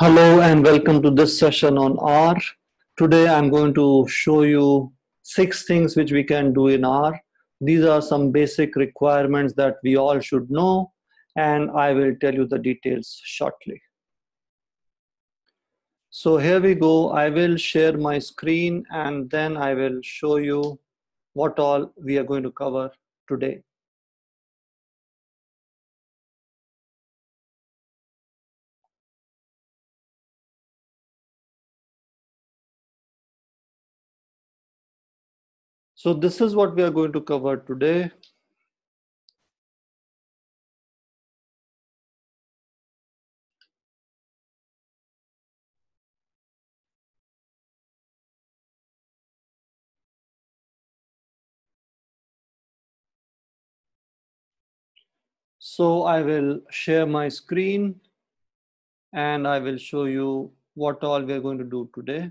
Hello and welcome to this session on R. Today I'm going to show you six things which we can do in R. These are some basic requirements that we all should know and I will tell you the details shortly. So here we go. I will share my screen and then I will show you what all we are going to cover today. So this is what we are going to cover today. So I will share my screen and I will show you what all we're going to do today.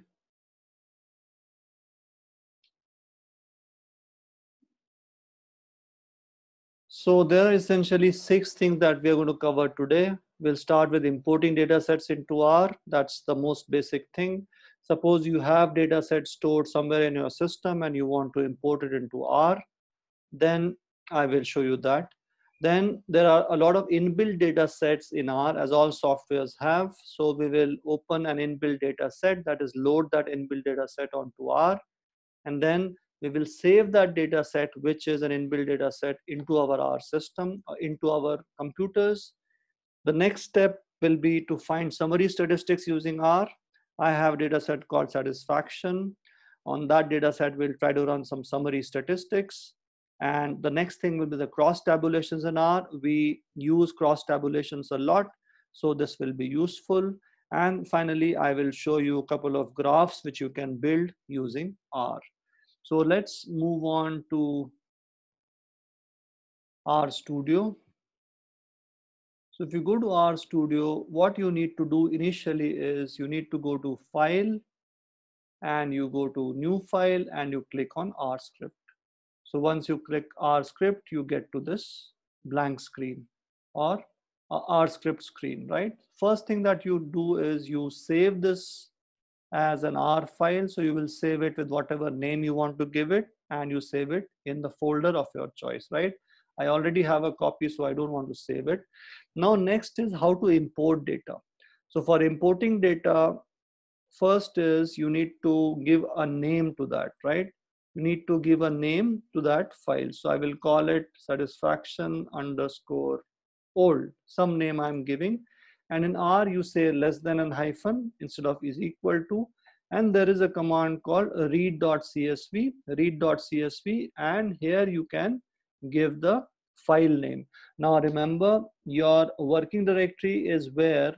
So there are essentially six things that we are going to cover today. We'll start with importing data sets into R. That's the most basic thing. Suppose you have data sets stored somewhere in your system and you want to import it into R. Then I will show you that. Then there are a lot of inbuilt data sets in R as all softwares have. So we will open an inbuilt data set that is load that inbuilt data set onto R. And then we will save that data set, which is an inbuilt data set, into our R system, uh, into our computers. The next step will be to find summary statistics using R. I have a data set called satisfaction. On that data set, we'll try to run some summary statistics. And the next thing will be the cross tabulations in R. We use cross tabulations a lot, so this will be useful. And finally, I will show you a couple of graphs which you can build using R. So let's move on to RStudio. studio. So if you go to RStudio, studio, what you need to do initially is you need to go to file and you go to new file and you click on R script. So once you click R script, you get to this blank screen or R script screen, right? First thing that you do is you save this as an R file. So you will save it with whatever name you want to give it and you save it in the folder of your choice, right? I already have a copy, so I don't want to save it. Now, next is how to import data. So for importing data, first is you need to give a name to that, right? You need to give a name to that file. So I will call it satisfaction underscore old, some name I'm giving and in R you say less than and hyphen instead of is equal to and there is a command called read.csv read.csv and here you can give the file name now remember your working directory is where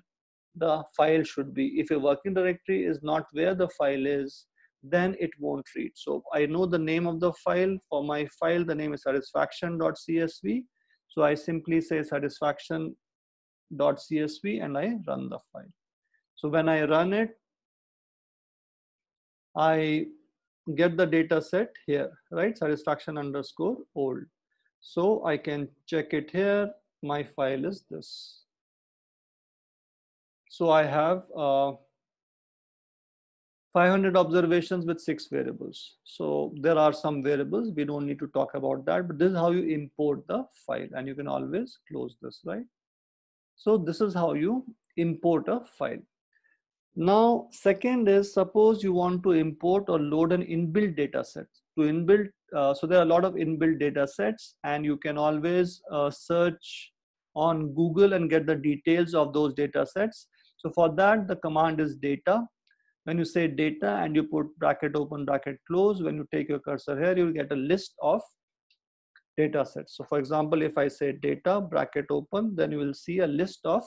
the file should be if your working directory is not where the file is then it won't read so i know the name of the file for my file the name is satisfaction.csv so i simply say satisfaction .csv and I run the file. So when I run it, I get the data set here, right? Satisfaction underscore old. So I can check it here. My file is this. So I have uh, 500 observations with six variables. So there are some variables. We don't need to talk about that, but this is how you import the file and you can always close this, right? So this is how you import a file. Now, second is suppose you want to import or load an inbuilt data set. To inbuilt, uh, so there are a lot of inbuilt data sets and you can always uh, search on Google and get the details of those data sets. So for that, the command is data. When you say data and you put bracket open, bracket close, when you take your cursor here, you will get a list of data sets. So for example, if I say data bracket open, then you will see a list of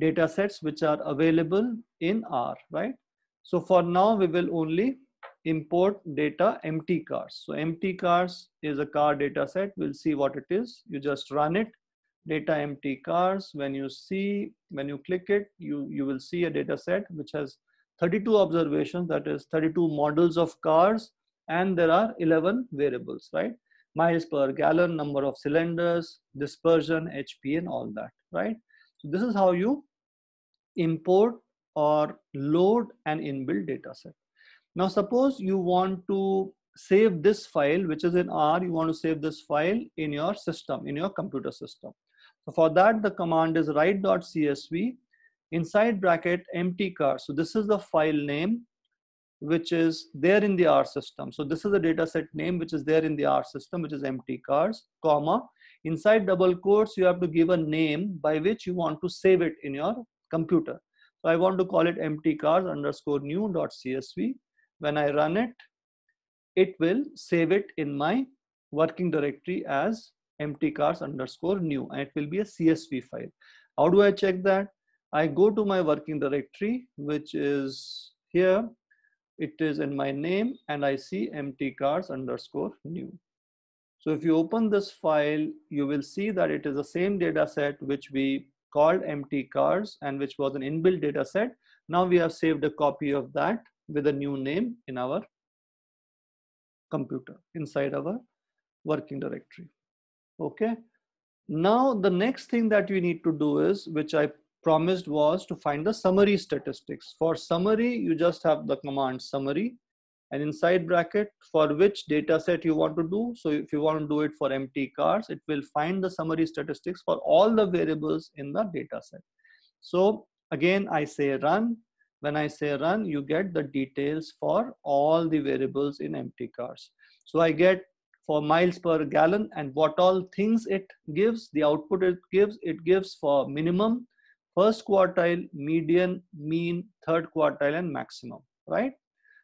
data sets which are available in R, right? So for now, we will only import data empty cars. So empty cars is a car data set. We'll see what it is. You just run it, data empty cars. When you see, when you click it, you, you will see a data set which has 32 observations, that is 32 models of cars, and there are 11 variables, right? miles per gallon, number of cylinders, dispersion, HP, and all that, right? So this is how you import or load an inbuilt data set. Now, suppose you want to save this file, which is in R, you want to save this file in your system, in your computer system. So for that, the command is write.csv inside bracket empty car. So this is the file name which is there in the R system. So this is the data set name which is there in the R system, which is empty cars, comma. Inside double quotes, you have to give a name by which you want to save it in your computer. So I want to call it empty cars underscore new dot CSV. When I run it, it will save it in my working directory as empty cars underscore new and it will be a CSV file. How do I check that? I go to my working directory, which is here it is in my name and I see empty cars underscore new. So if you open this file, you will see that it is the same data set which we called empty cars and which was an inbuilt data set. Now we have saved a copy of that with a new name in our computer inside our working directory. Okay. Now the next thing that you need to do is, which I promised was to find the summary statistics. For summary, you just have the command summary and inside bracket for which data set you want to do. So if you want to do it for empty cars, it will find the summary statistics for all the variables in the data set. So again, I say run. When I say run, you get the details for all the variables in empty cars. So I get for miles per gallon and what all things it gives, the output it gives, it gives for minimum, first quartile, median, mean, third quartile, and maximum, right?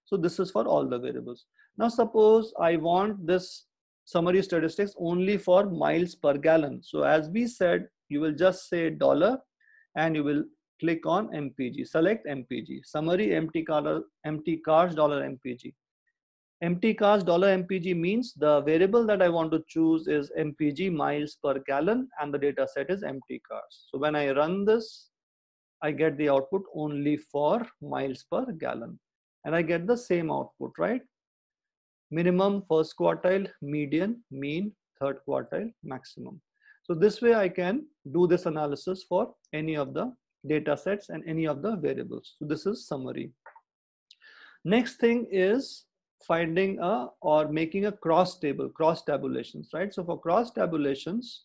So this is for all the variables. Now suppose I want this summary statistics only for miles per gallon. So as we said, you will just say dollar and you will click on MPG. Select MPG. Summary empty, car, empty cars dollar MPG. Empty cars dollar $MPG means the variable that I want to choose is MPG miles per gallon and the data set is cars. So when I run this, I get the output only for miles per gallon and I get the same output, right? Minimum first quartile, median, mean, third quartile, maximum. So this way I can do this analysis for any of the data sets and any of the variables. So this is summary. Next thing is finding a or making a cross table, cross tabulations, right? So for cross tabulations,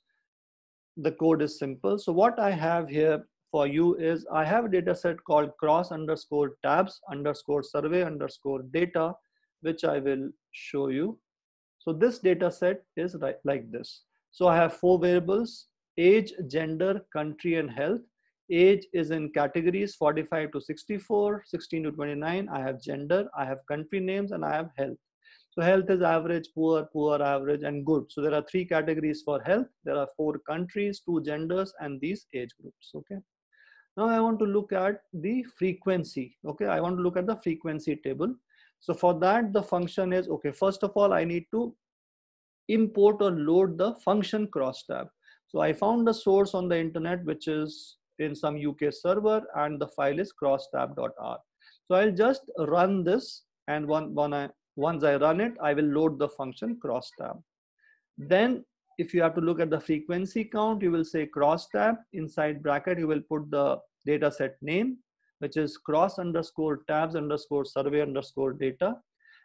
the code is simple. So what I have here for you is I have a data set called cross underscore tabs underscore survey underscore data, which I will show you. So this data set is like this. So I have four variables, age, gender, country, and health age is in categories 45 to 64 16 to 29 i have gender i have country names and i have health so health is average poor poor average and good so there are three categories for health there are four countries two genders and these age groups okay now i want to look at the frequency okay i want to look at the frequency table so for that the function is okay first of all i need to import or load the function crosstab so i found a source on the internet which is in some UK server and the file is crosstab.r. So I'll just run this and one, one once I run it, I will load the function crosstab. Then if you have to look at the frequency count, you will say crosstab inside bracket, you will put the data set name, which is cross underscore tabs underscore survey underscore data.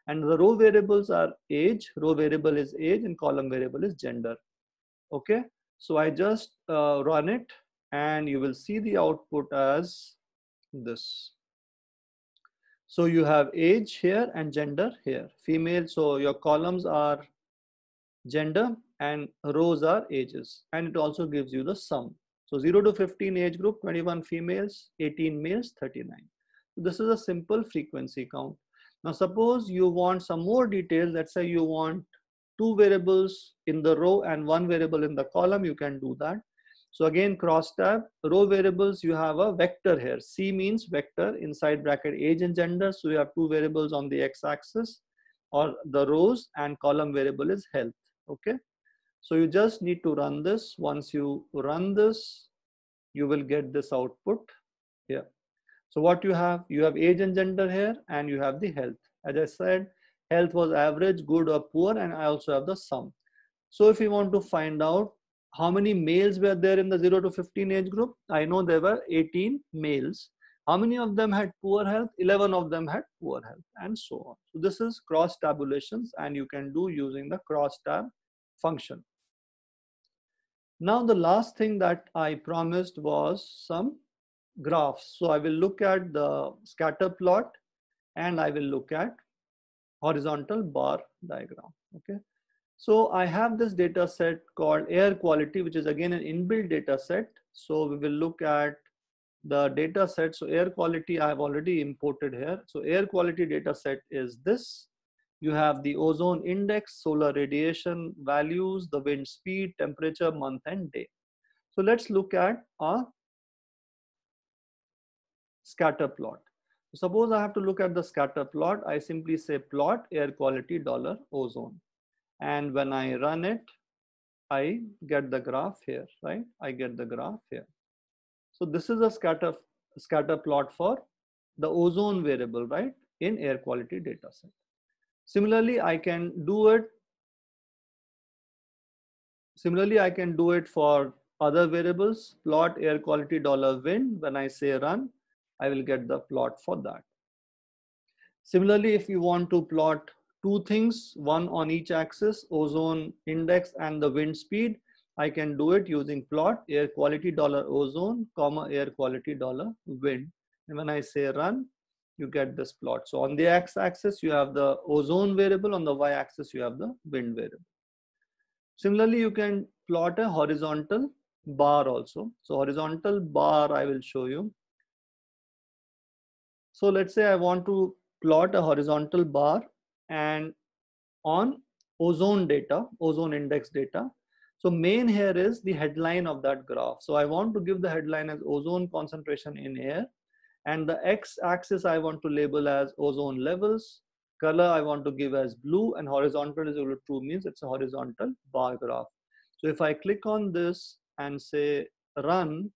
And the row variables are age, row variable is age and column variable is gender. Okay, so I just uh, run it and you will see the output as this. So you have age here and gender here, female. So your columns are gender and rows are ages. And it also gives you the sum. So 0 to 15 age group, 21 females, 18 males, 39. This is a simple frequency count. Now suppose you want some more details. Let's say you want two variables in the row and one variable in the column. You can do that. So again, cross tab, row variables, you have a vector here. C means vector inside bracket age and gender. So you have two variables on the x-axis or the rows and column variable is health. Okay. So you just need to run this. Once you run this, you will get this output here. So what you have, you have age and gender here and you have the health. As I said, health was average, good or poor, and I also have the sum. So if you want to find out how many males were there in the 0 to 15 age group? I know there were 18 males. How many of them had poor health? 11 of them had poor health and so on. So this is cross tabulations and you can do using the cross tab function. Now the last thing that I promised was some graphs. So I will look at the scatter plot and I will look at horizontal bar diagram. Okay. So I have this data set called air quality, which is again an inbuilt data set. So we will look at the data set. So air quality I have already imported here. So air quality data set is this. You have the ozone index, solar radiation values, the wind speed, temperature, month and day. So let's look at a scatter plot. Suppose I have to look at the scatter plot. I simply say plot air quality dollar ozone. And when I run it, I get the graph here, right? I get the graph here. So this is a scatter, scatter plot for the ozone variable, right? In air quality data set. Similarly, I can do it. Similarly, I can do it for other variables, plot air quality dollar win. When I say run, I will get the plot for that. Similarly, if you want to plot two things, one on each axis, ozone index and the wind speed. I can do it using plot air quality dollar ozone, comma air quality dollar wind. And when I say run, you get this plot. So on the x-axis, you have the ozone variable. On the y-axis, you have the wind variable. Similarly, you can plot a horizontal bar also. So horizontal bar, I will show you. So let's say I want to plot a horizontal bar and on ozone data, ozone index data. So main here is the headline of that graph. So I want to give the headline as ozone concentration in air and the x-axis I want to label as ozone levels, color I want to give as blue and horizontal is true means it's a horizontal bar graph. So if I click on this and say run,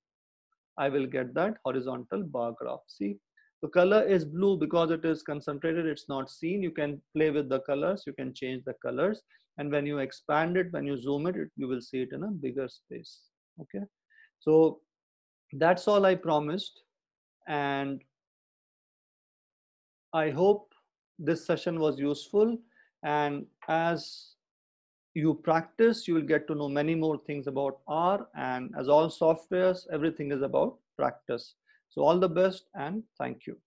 I will get that horizontal bar graph. See, the color is blue because it is concentrated it's not seen you can play with the colors you can change the colors and when you expand it when you zoom it, it you will see it in a bigger space okay so that's all i promised and i hope this session was useful and as you practice you will get to know many more things about r and as all softwares everything is about practice so all the best and thank you.